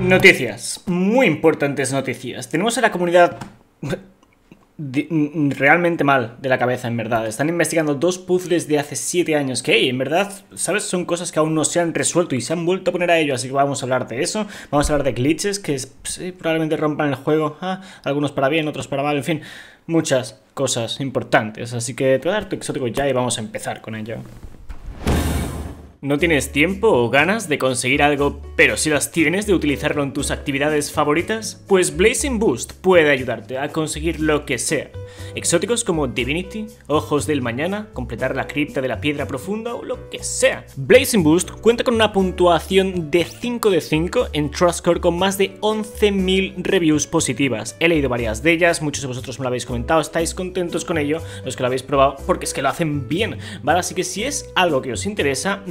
Noticias, muy importantes noticias. Tenemos a la comunidad realmente mal de la cabeza, en verdad. Están investigando dos puzzles de hace 7 años que, en verdad, ¿sabes? Son cosas que aún no se han resuelto y se han vuelto a poner a ello, así que vamos a hablar de eso. Vamos a hablar de glitches que probablemente rompan el juego, ah, algunos para bien, otros para mal, en fin, muchas cosas importantes. Así que te voy a dar tu exótico ya y vamos a empezar con ello. ¿No tienes tiempo o ganas de conseguir algo, pero si las tienes de utilizarlo en tus actividades favoritas? Pues Blazing Boost puede ayudarte a conseguir lo que sea. Exóticos como Divinity, Ojos del Mañana, completar la cripta de la Piedra Profunda o lo que sea. Blazing Boost cuenta con una puntuación de 5 de 5 en Trustcore con más de 11.000 reviews positivas. He leído varias de ellas, muchos de vosotros me lo habéis comentado, estáis contentos con ello, los que lo habéis probado, porque es que lo hacen bien, ¿vale? Así que si es algo que os interesa,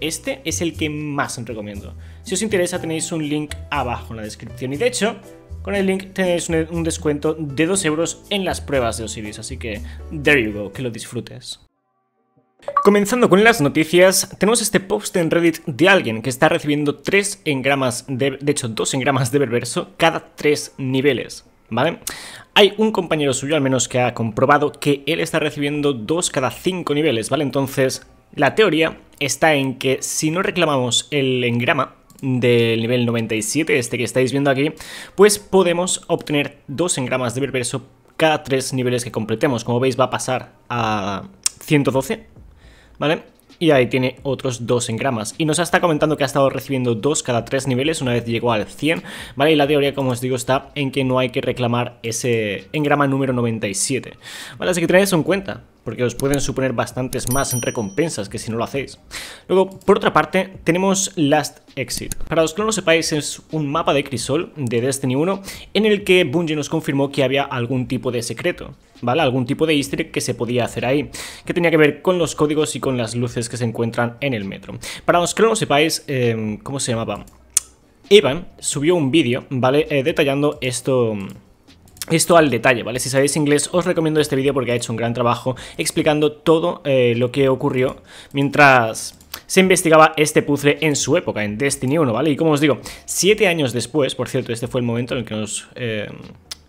este es el que más os recomiendo. Si os interesa tenéis un link abajo en la descripción y de hecho con el link tenéis un descuento de 2 euros en las pruebas de Osiris, así que there you go, que lo disfrutes. Comenzando con las noticias, tenemos este post en Reddit de alguien que está recibiendo 3 engramas, de, de hecho 2 engramas de Berberso cada 3 niveles, ¿vale? Hay un compañero suyo al menos que ha comprobado que él está recibiendo 2 cada 5 niveles, ¿vale? Entonces la teoría está en que si no reclamamos el engrama del nivel 97, este que estáis viendo aquí, pues podemos obtener dos engramas de perverso cada tres niveles que completemos. Como veis va a pasar a 112, ¿vale? y ahí tiene otros dos engramas. Y nos está comentando que ha estado recibiendo dos cada tres niveles una vez llegó al 100, ¿vale? Y la teoría, como os digo, está en que no hay que reclamar ese engrama número 97, ¿vale? Así que tened eso en cuenta porque os pueden suponer bastantes más recompensas que si no lo hacéis. Luego, por otra parte, tenemos Last Exit. Para los que no lo sepáis, es un mapa de crisol de Destiny 1 en el que Bungie nos confirmó que había algún tipo de secreto. ¿vale? Algún tipo de easter egg que se podía hacer ahí, que tenía que ver con los códigos y con las luces que se encuentran en el metro. Para los que no lo sepáis, em, ¿cómo se llamaba? Evan subió un vídeo, ¿vale? Eh, detallando esto... Esto al detalle, ¿vale? Si sabéis inglés os recomiendo este vídeo porque ha hecho un gran trabajo explicando todo eh, lo que ocurrió mientras se investigaba este puzzle en su época, en Destiny 1, ¿vale? Y como os digo, siete años después, por cierto, este fue el momento en el que nos... Em,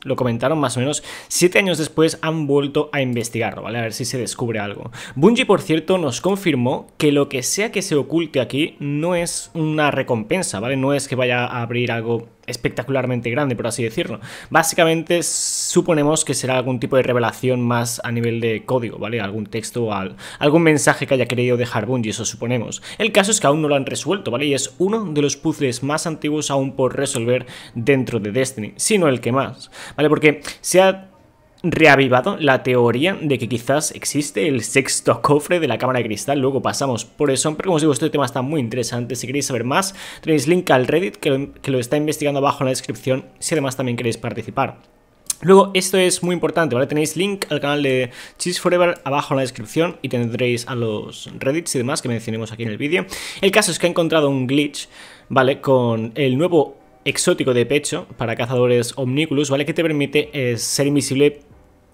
lo comentaron más o menos, siete años después han vuelto a investigarlo, ¿vale? A ver si se descubre algo. Bungie, por cierto, nos confirmó que lo que sea que se oculte aquí no es una recompensa, ¿vale? No es que vaya a abrir algo espectacularmente grande, por así decirlo. Básicamente suponemos que será algún tipo de revelación más a nivel de código, ¿vale? Algún texto algún mensaje que haya querido dejar Bungie, eso suponemos. El caso es que aún no lo han resuelto, ¿vale? Y es uno de los puzzles más antiguos aún por resolver dentro de Destiny, sino el que más, ¿vale? Porque se ha reavivado la teoría de que quizás existe el sexto cofre de la cámara de cristal. Luego pasamos por eso. Pero como os digo, este tema está muy interesante. Si queréis saber más, tenéis link al Reddit que lo, está investigando abajo en la descripción. Si además también queréis participar. Luego, esto es muy importante, ¿vale? Tenéis link al canal de Cheese Forever abajo en la descripción y tendréis a los Reddits y demás que mencionemos aquí en el vídeo. El caso es que he encontrado un glitch, ¿vale? Con el nuevo exótico de pecho para cazadores omnículos, ¿vale? Que te permite eh, ser invisible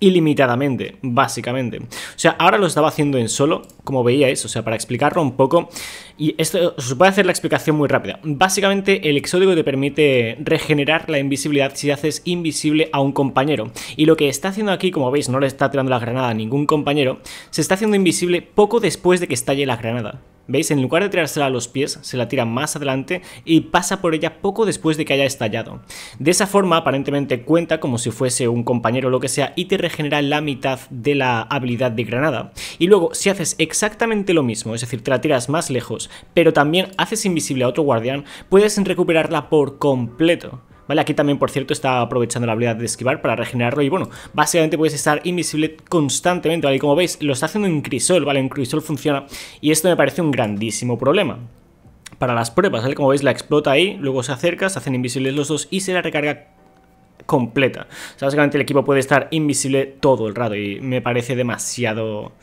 ilimitadamente, básicamente. O sea, ahora lo estaba haciendo en solo, como veíais, o sea, para explicarlo un poco. Y esto os voy a hacer la explicación muy rápida. Básicamente, el exódigo te permite regenerar la invisibilidad si haces invisible a un compañero. Y lo que está haciendo aquí, como veis, no le está tirando la granada a ningún compañero, se está haciendo invisible poco después de que estalle la granada. ¿Veis? En lugar de tirársela a los pies, se la tira más adelante y pasa por ella poco después de que haya estallado. De esa forma, aparentemente cuenta como si fuese un compañero o lo que sea y te regenera la mitad de la habilidad de granada. Y luego, si haces exactamente lo mismo, es decir, te la tiras más lejos, pero también haces invisible a otro guardián, puedes recuperarla por completo. Aquí también, por cierto, está aprovechando la habilidad de esquivar para regenerarlo y bueno, básicamente puedes estar invisible constantemente, ¿vale? como veis, lo está haciendo en crisol, ¿vale? En crisol funciona y esto me parece un grandísimo problema para las pruebas, ¿vale? Como veis, la explota ahí, luego se acerca, se hacen invisibles los dos y se la recarga completa. O sea, básicamente el equipo puede estar invisible todo el rato y me parece demasiado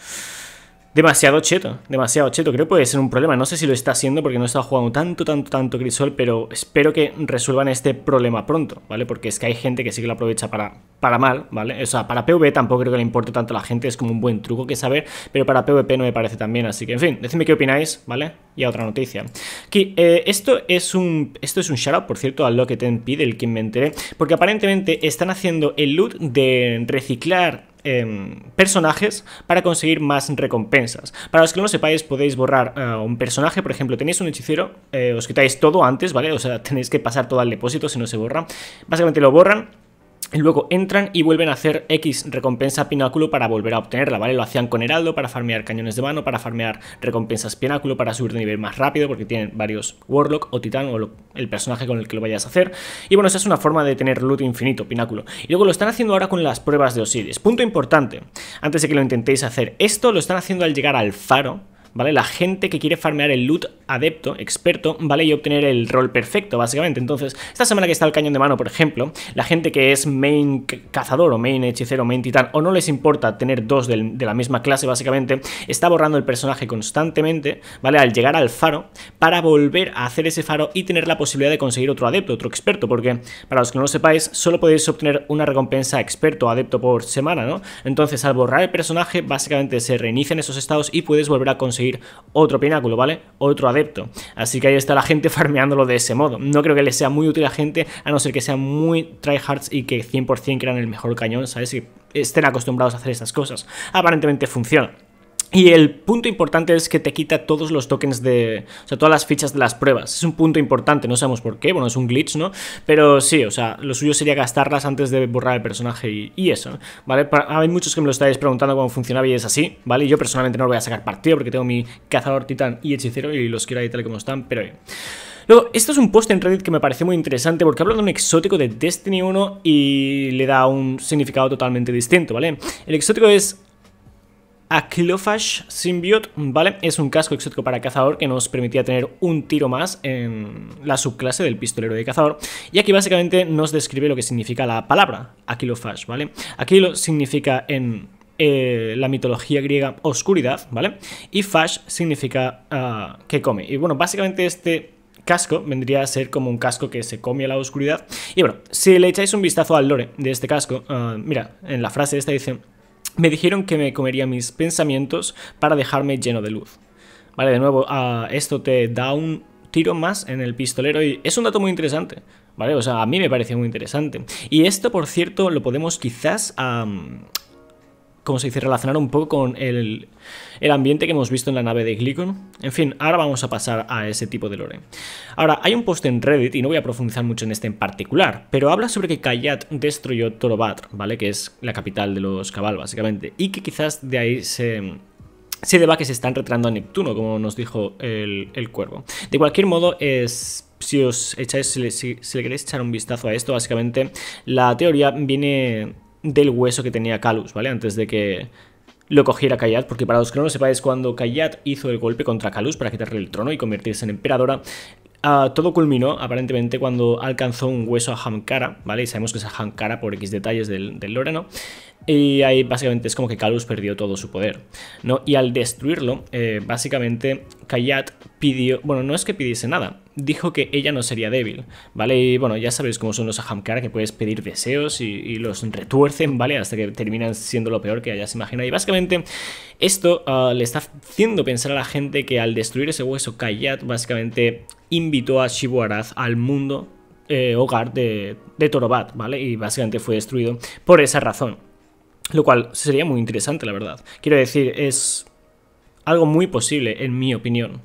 demasiado cheto, demasiado cheto. Creo que puede ser un problema. No sé si lo está haciendo porque no está jugando tanto, tanto, tanto Crisol, pero espero que resuelvan este problema pronto, ¿vale? Porque es que hay gente que sí que lo aprovecha para, para mal, ¿vale? O sea, para PvP tampoco creo que le importe tanto a la gente, es como un buen truco que saber, pero para PvP no me parece tan bien. Así que, en fin, decidme qué opináis, ¿vale? Y a otra noticia. Que eh, esto es un esto es un shoutout, por cierto, al Locket pide del que me enteré, porque aparentemente están haciendo el loot de reciclar Em, personajes para conseguir más recompensas. Para los que no lo sepáis, podéis borrar eh, un personaje, por ejemplo, tenéis un hechicero, eh, os quitáis todo antes, ¿vale? O sea, tenéis que pasar todo al depósito si no se borra. Básicamente lo borran luego entran y vuelven a hacer X recompensa pináculo para volver a obtenerla, ¿vale? Lo hacían con Heraldo para farmear cañones de mano, para farmear recompensas pináculo, para subir de nivel más rápido, porque tienen varios Warlock o Titán o el personaje con el que lo vayas a hacer. Y bueno, esa es una forma de tener loot infinito, pináculo. Y luego lo están haciendo ahora con las pruebas de Osiris. Punto importante, antes de que lo intentéis hacer, esto lo están haciendo al llegar al faro, ¿vale? La gente que quiere farmear el loot adepto, experto, ¿vale? Y obtener el rol perfecto, básicamente. Entonces, esta semana que está el cañón de mano, por ejemplo, la gente que es main cazador o main hechicero, main titán, o no les importa tener dos de la misma clase, básicamente, está borrando el personaje constantemente, ¿vale? Al llegar al faro, para volver a hacer ese faro y tener la posibilidad de conseguir otro adepto, otro experto, porque para los que no lo sepáis, solo podéis obtener una recompensa experto o adepto por semana, ¿no? Entonces, al borrar el personaje, básicamente se reinician esos estados y puedes volver a conseguir conseguir otro pináculo, ¿vale? Otro adepto. Así que ahí está la gente farmeándolo de ese modo. No creo que le sea muy útil a gente, a no ser que sean muy tryhards y que 100% crean el mejor cañón, ¿sabes? Que estén acostumbrados a hacer esas cosas. Aparentemente funciona. Y el punto importante es que te quita todos los tokens de. O sea, todas las fichas de las pruebas. Es un punto importante, no sabemos por qué, bueno, es un glitch, ¿no? Pero sí, o sea, lo suyo sería gastarlas antes de borrar el personaje y, eso, ¿Vale? hay muchos que me lo estáis preguntando cómo funcionaba y es así, ¿vale? Yo personalmente no lo voy a sacar partido porque tengo mi cazador titán y hechicero y los quiero ahí tal y como están, pero bien. Luego, esto es un post en Reddit que me parece muy interesante porque habla de un exótico de Destiny 1 y le da un significado totalmente distinto, ¿vale? El exótico es Aquilofash Symbiote, ¿vale? Es un casco exótico para cazador que nos permitía tener un tiro más en la subclase del pistolero de cazador. Y aquí básicamente nos describe lo que significa la palabra Aquilofash, ¿vale? Aquilo significa en eh, la mitología griega oscuridad, ¿vale? Y Fash significa ah, que come. Y bueno, básicamente este casco vendría a ser como un casco que se come a la oscuridad. Y bueno, si le echáis un vistazo al lore de este casco, ah, mira, en la frase esta dice... Me dijeron que me comería mis pensamientos para dejarme lleno de luz. Vale, de nuevo, ah, esto te da un tiro más en el pistolero y es un dato muy interesante, ¿vale? O sea, a mí me parece muy interesante. Y esto, por cierto, lo podemos quizás como se dice, relacionar un poco con el, ambiente que hemos visto en la nave de Glicon. En fin, ahora vamos a pasar a ese tipo de lore. Ahora, hay un post en Reddit, y no voy a profundizar mucho en este en particular, pero habla sobre que Kayat destruyó Torobat, ¿vale? Que es la capital de los Cabal, básicamente, y que quizás de ahí se... Se deba que se están retrando a Neptuno, como nos dijo el, cuervo. De cualquier modo, es si os echáis, si si le, queréis echar un vistazo a esto, básicamente la teoría viene del hueso que tenía Calus, ¿vale? Antes de que lo cogiera Kayat, porque para los que no lo sepáis, cuando Kayat hizo el golpe contra Calus para quitarle el trono y convertirse en emperadora, ah, todo culminó aparentemente cuando alcanzó un hueso a Hankara, ¿vale? Y sabemos que es a Hamkara por X detalles del, del Loreno. Y ahí básicamente es como que Calus perdió todo su poder, ¿no? Y al destruirlo, eh, básicamente Kayat pidió, bueno, no es que pidiese nada, dijo que ella no sería débil, ¿vale? Y bueno, ya sabéis cómo son los Ahamkara, que puedes pedir deseos y, los retuercen, ¿vale? Hasta que terminan siendo lo peor que hayas imaginado. Y básicamente esto ah, le está haciendo pensar a la gente que al destruir ese hueso, Kayat básicamente invitó a Shibu al mundo eh, hogar de, de Torobat, ¿vale? Y básicamente fue destruido por esa razón. Lo cual sería muy interesante, la verdad. Quiero decir, es algo muy posible, en mi opinión.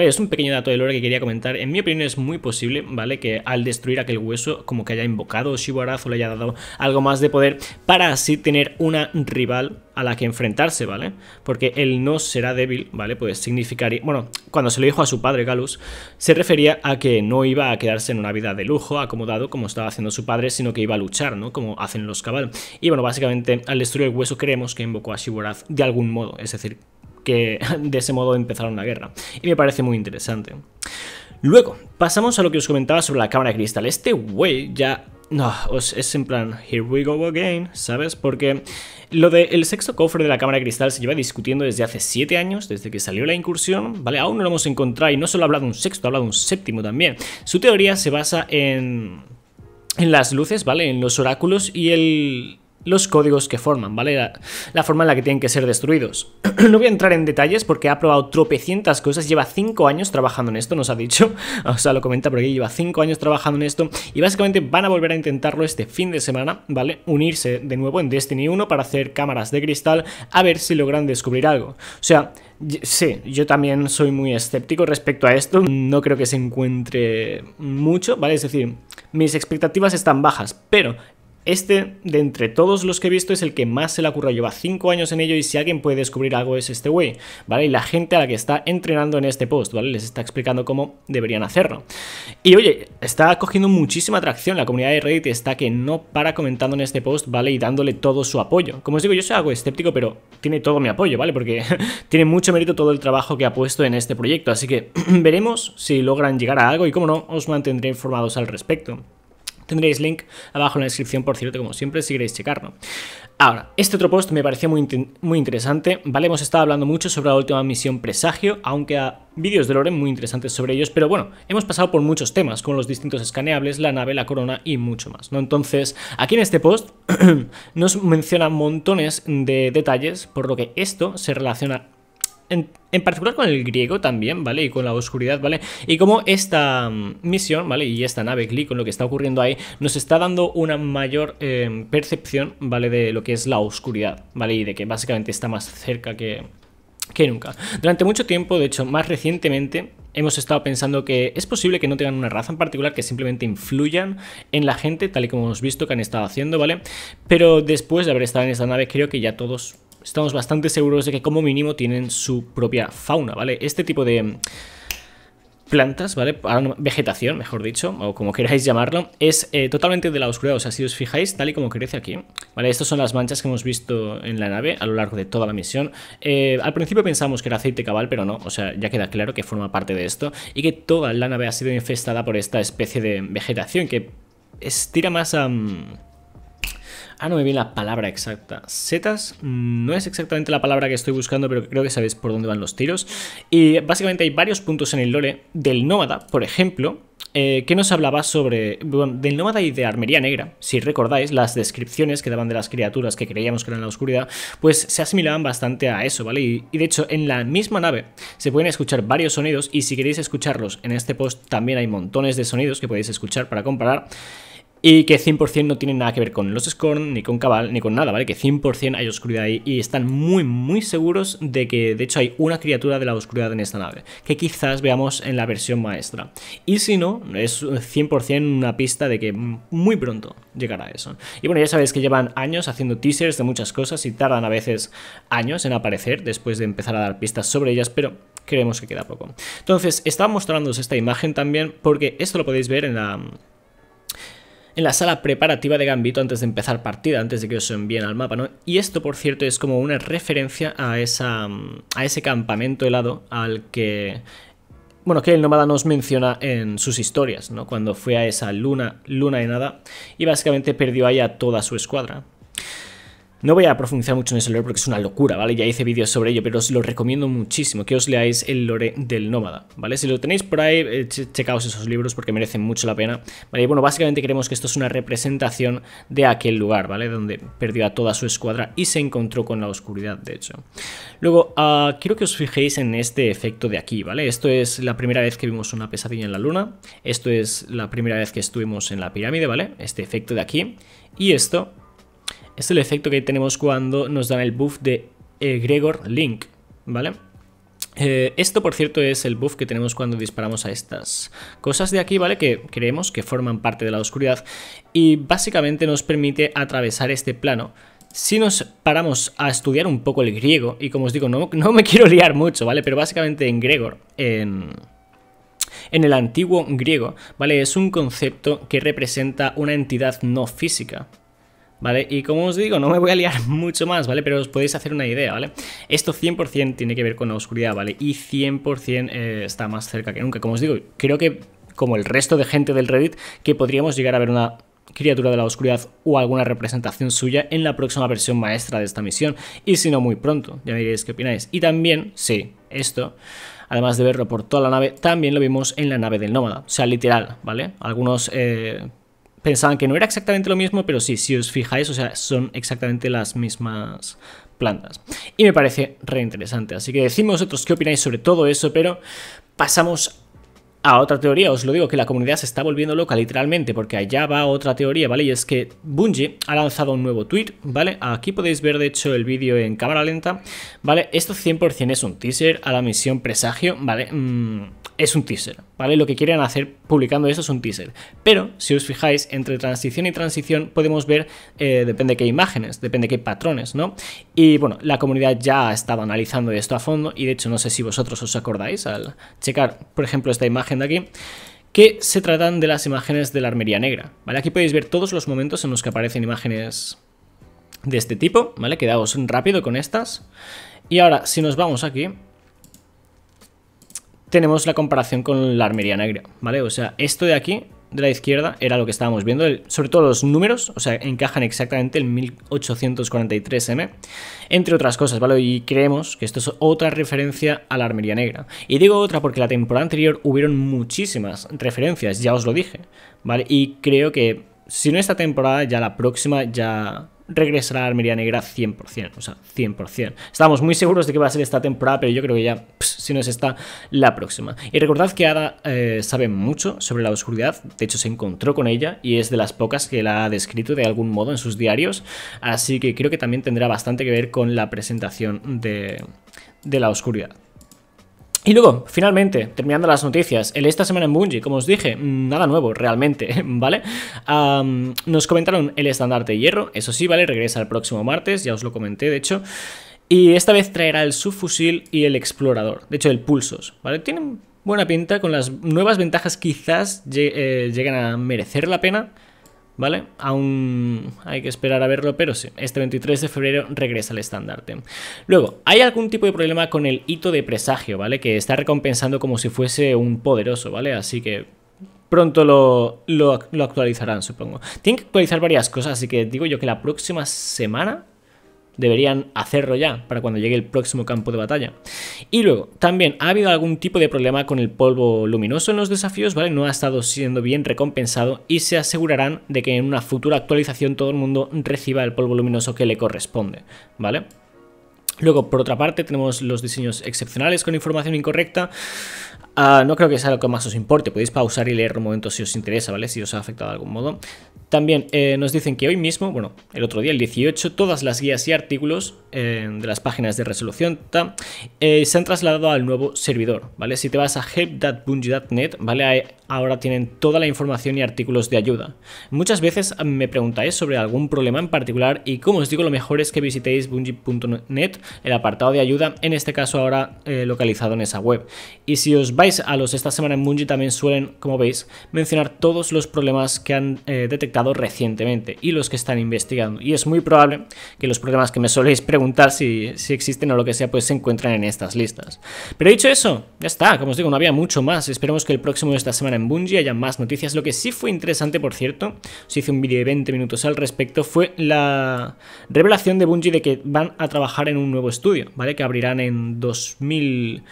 Es un pequeño dato de lore que quería comentar. En mi opinión es muy posible, ¿vale? Que al destruir aquel hueso, como que haya invocado o le haya dado algo más de poder para así tener una rival a la que enfrentarse, ¿vale? Porque él no será débil, ¿vale? Pues significaría... Bueno, cuando se lo dijo a su padre Galus, se refería a que no iba a quedarse en una vida de lujo, acomodado, como estaba haciendo su padre, sino que iba a luchar, ¿no? Como hacen los cabal. Y bueno, básicamente al destruir el hueso creemos que invocó a Shiboraz de algún modo, es decir, que de ese modo empezaron la guerra. Y me parece muy interesante. Luego, pasamos a lo que os comentaba sobre la cámara de cristal. Este güey ya... No, es en plan, here we go again, ¿sabes? Porque lo del sexto cofre de la cámara de cristal se lleva discutiendo desde hace 7 años, desde que salió la incursión, ¿vale? Aún no lo hemos encontrado y no solo ha hablado de un sexto, ha hablado de un séptimo también. Su teoría se basa en... En las luces, ¿vale? En los oráculos y el, los códigos que forman, ¿vale? La, forma en la que tienen que ser destruidos. no voy a entrar en detalles porque ha probado tropecientas cosas, lleva 5 años trabajando en esto, nos ha dicho, o sea, lo comenta porque lleva 5 años trabajando en esto y básicamente van a volver a intentarlo este fin de semana, ¿vale? Unirse de nuevo en Destiny 1 para hacer cámaras de cristal a ver si logran descubrir algo. O sea, sí, yo también soy muy escéptico respecto a esto, no creo que se encuentre mucho, ¿vale? Es decir, mis expectativas están bajas, pero este, de entre todos los que he visto, es el que más se le ocurra. Lleva 5 años en ello y si alguien puede descubrir algo es este güey, ¿vale? Y la gente a la que está entrenando en este post, ¿vale? Les está explicando cómo deberían hacerlo. Y oye, está cogiendo muchísima atracción. La comunidad de Reddit está que no para comentando en este post, ¿vale? Y dándole todo su apoyo. Como os digo, yo soy algo escéptico, pero tiene todo mi apoyo, ¿vale? Porque tiene mucho mérito todo el trabajo que ha puesto en este proyecto. Así que veremos si logran llegar a algo y, como no, os mantendré informados al respecto. Tendréis link abajo en la descripción, por cierto, como siempre, si queréis checarlo. Ahora, este otro post me parecía muy, muy interesante, ¿vale? Hemos estado hablando mucho sobre la última misión Presagio, aunque a vídeos de Loren muy interesantes sobre ellos, pero bueno, hemos pasado por muchos temas, como los distintos escaneables, la nave, la corona y mucho más, ¿no? Entonces, aquí en este post nos mencionan montones de detalles, por lo que esto se relaciona en, particular con el griego también, ¿vale? Y con la oscuridad, ¿vale? Y como esta mm, misión, ¿vale? Y esta nave Glee con lo que está ocurriendo ahí, nos está dando una mayor em, percepción, ¿vale? De lo que es la oscuridad, ¿vale? Y de que básicamente está más cerca que, que nunca. Durante mucho tiempo, de hecho, más recientemente, hemos estado pensando que es posible que no tengan una raza en particular, que simplemente influyan en la gente, tal y como hemos visto que han estado haciendo, ¿vale? Pero después de haber estado en esta nave, creo que ya todos estamos bastante seguros de que como mínimo tienen su propia fauna, ¿vale? Este tipo de mm, plantas, ¿vale? Vegetación, mejor dicho, o como queráis llamarlo, es eh, totalmente de la oscuridad. O sea, si os fijáis, tal y como crece aquí, ¿vale? Estas son las manchas que hemos visto en la nave a lo largo de toda la misión. Eh, al principio pensamos que era aceite cabal, pero no. O sea, ya queda claro que forma parte de esto y que toda la nave ha sido infestada por esta especie de vegetación que estira más a... Mm, Ah, no me viene la palabra exacta. Setas mm, no es exactamente la palabra que estoy buscando, pero creo que sabéis por dónde van los tiros. Y básicamente hay varios puntos en el lore del nómada, por ejemplo, eh, que nos hablaba sobre. Bueno, del nómada y de armería negra. Si recordáis, las descripciones que daban de las criaturas que creíamos que eran la oscuridad, pues se asimilaban bastante a eso, ¿vale? y, de hecho, en la misma nave se pueden escuchar varios sonidos, y si queréis escucharlos en este post, también hay montones de sonidos que podéis escuchar para comparar y que 100% no tiene nada que ver con los Scorn, ni con Cabal, ni con nada, ¿vale? Que 100% hay oscuridad ahí y están muy, muy seguros de que, de hecho, hay una criatura de la oscuridad en esta nave, que quizás veamos en la versión maestra. Y si no, es 100% una pista de que muy pronto llegará eso. Y bueno, ya sabéis que llevan años haciendo teasers de muchas cosas y tardan a veces años en aparecer después de empezar a dar pistas sobre ellas, pero creemos que queda poco. Entonces, estaba mostrándoos esta imagen también porque esto lo podéis ver en la en la sala preparativa de Gambito antes de empezar partida, antes de que os envíen al mapa, ¿no? Y esto, por cierto, es como una referencia a, esa, mm, a ese campamento helado al que... Bueno, que el nómada nos menciona en sus historias, ¿no? Cuando fue a esa luna, luna de nada, y básicamente perdió ahí a toda su escuadra. No voy a profundizar mucho en ese lore porque es una locura, ¿vale? Ya hice vídeos sobre ello, pero os lo recomiendo muchísimo que os leáis el lore del nómada, ¿vale? Si lo tenéis por ahí, eh, checaos esos libros porque merecen mucho la pena, ¿vale? Y bueno, básicamente queremos que esto es una representación de aquel lugar, ¿vale? Donde perdió a toda su escuadra y se encontró con la oscuridad, de hecho. Luego, ah, quiero que os fijéis en este efecto de aquí, ¿vale? Esto es la primera vez que vimos una pesadilla en la luna, esto es la primera vez que estuvimos en la pirámide, ¿vale? Este efecto de aquí, y esto es el efecto que tenemos cuando nos dan el buff de eh, Gregor Link, ¿vale? Eh, esto, por cierto, es el buff que tenemos cuando disparamos a estas cosas de aquí, ¿vale? Que creemos que forman parte de la oscuridad y básicamente nos permite atravesar este plano si nos paramos a estudiar un poco el griego, y como os digo, no, no me quiero liar mucho, ¿vale? Pero básicamente en Gregor, en, en el antiguo griego, ¿vale? Es un concepto que representa una entidad no física, ¿vale? Y como os digo, no me voy a liar mucho más, ¿vale? Pero os podéis hacer una idea, ¿vale? Esto 100% tiene que ver con la oscuridad, ¿vale? Y 100% eh, está más cerca que nunca. Como os digo, creo que como el resto de gente del Reddit, que podríamos llegar a ver una criatura de la oscuridad o alguna representación suya en la próxima versión maestra de esta misión, y si no muy pronto, ya me diréis qué opináis. Y también, sí, esto, además de verlo por toda la nave, también lo vimos en la nave del nómada, o sea, literal, ¿vale? Algunos eh, pensaban que no era exactamente lo mismo, pero sí, si os fijáis, o sea, son exactamente las mismas plantas. Y me parece re interesante. Así que decimos vosotros qué opináis sobre todo eso, pero pasamos a otra teoría, os lo digo, que la comunidad se está volviendo loca literalmente, porque allá va otra teoría, ¿vale? Y es que Bungie ha lanzado un nuevo tweet, ¿vale? Aquí podéis ver, de hecho, el vídeo en cámara lenta, ¿vale? Esto 100% es un teaser a la misión presagio, ¿vale? Mm, es un teaser, lo que quieren hacer publicando eso es un teaser. Pero si os fijáis, entre transición y transición podemos ver, eh, depende de qué imágenes, depende de qué patrones, ¿no? Y bueno, la comunidad ya ha estado analizando esto a fondo y de hecho no sé si vosotros os acordáis al checar, por ejemplo, esta imagen de aquí que se tratan de las imágenes de la armería negra, ¿vale? Aquí podéis ver todos los momentos en los que aparecen imágenes de este tipo, ¿vale? Quedaos rápido con estas. Y ahora, si nos vamos aquí, tenemos la comparación con la armería negra, ¿vale? O sea, esto de aquí, de la izquierda, era lo que estábamos viendo, sobre todo los números, o sea, encajan exactamente el 1843M, entre otras cosas, ¿vale? Y creemos que esto es otra referencia a la armería negra. Y digo otra porque la temporada anterior hubieron muchísimas referencias, ya os lo dije, ¿vale? Y creo que si no esta temporada, ya la próxima, ya regresará a la Almería Negra 100%, o sea, 100%. Estamos muy seguros de que va a ser esta temporada, pero yo creo que ya, si no es esta, la próxima. Y recordad que Ada eh, sabe mucho sobre la oscuridad, de hecho se encontró con ella y es de las pocas que la ha descrito de algún modo en sus diarios, así que creo que también tendrá bastante que ver con la presentación de la oscuridad. Y luego, finalmente, terminando las noticias, el esta semana en Bungie, como os dije, nada nuevo realmente, ¿vale? nos comentaron el estandarte de hierro, eso sí, ¿vale? Regresa el próximo martes, ya os lo comenté, de hecho. Y esta vez traerá el subfusil y el explorador, de hecho el pulsos, ¿vale? Tienen buena pinta, con las nuevas ventajas quizás eh, lleguen llegan a merecer la pena, ¿vale? Aún hay que esperar a verlo, pero sí, este 23 de febrero regresa al estandarte. Luego, hay algún tipo de problema con el hito de presagio, ¿vale? Que está recompensando como si fuese un poderoso, ¿vale? Así que pronto lo, lo, lo actualizarán, supongo. Tienen que actualizar varias cosas, así que digo yo que la próxima semana deberían hacerlo ya para cuando llegue el próximo campo de batalla. Y luego, también ha habido algún tipo de problema con el polvo luminoso en los desafíos, ¿vale? No ha estado siendo bien recompensado y se asegurarán de que en una futura actualización todo el mundo reciba el polvo luminoso que le corresponde, ¿vale? Luego, por otra parte, tenemos los diseños excepcionales con información incorrecta. Ah, no creo que sea lo que más os importe, podéis pausar y leer un momento si os interesa, ¿vale? Si os ha afectado de algún modo. También eh, nos dicen que hoy mismo, bueno, el otro día, el 18, todas las guías y artículos eh, de las páginas de resolución eh, se han trasladado al nuevo servidor, ¿vale? Si te vas a help.bungie.net, ¿vale? ahora tienen toda la información y artículos de ayuda. Muchas veces me preguntáis sobre algún problema en particular y como os digo lo mejor es que visitéis bungie.net, el apartado de ayuda, en este caso ahora eh, localizado en esa web. Y si os vais a los esta semana en Bungie también suelen, como veis, mencionar todos los problemas que han eh, detectado recientemente y los que están investigando. Y es muy probable que los problemas que me soléis preguntar si, si existen o lo que sea pues se encuentran en estas listas. Pero dicho eso, ya está, como os digo, no había mucho más. Esperemos que el próximo de esta semana en Bungie haya más noticias. Lo que sí fue interesante, por cierto, os hice un vídeo de 20 minutos al respecto, fue la revelación de Bungie de que van a trabajar en un nuevo estudio, ¿vale? Que abrirán en 2000...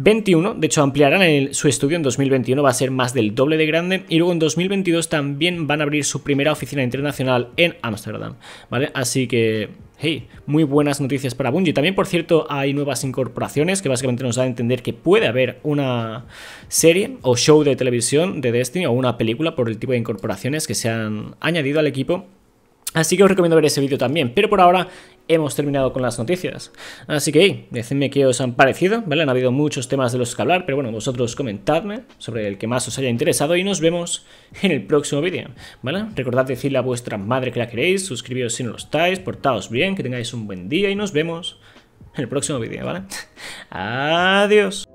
21, de hecho ampliarán su estudio en 2021, va a ser más del doble de grande, y luego en 2022 también van a abrir su primera oficina internacional en Ámsterdam, ¿vale? Así que, hey, muy buenas noticias para Bungie. También, por cierto, hay nuevas incorporaciones que básicamente nos dan a entender que puede haber una serie o show de televisión de Destiny o una película por el tipo de incorporaciones que se han añadido al equipo Así que os recomiendo ver ese vídeo también, pero por ahora hemos terminado con las noticias. Así que decidme qué os han parecido, ¿vale? Han habido muchos temas de los que hablar, pero bueno, vosotros comentadme sobre el que más os haya interesado y nos vemos en el próximo vídeo, ¿vale? Recordad decirle a vuestra madre que la queréis, suscribiros si no lo estáis, portaos bien, que tengáis un buen día y nos vemos en el próximo vídeo, ¿vale? Adiós.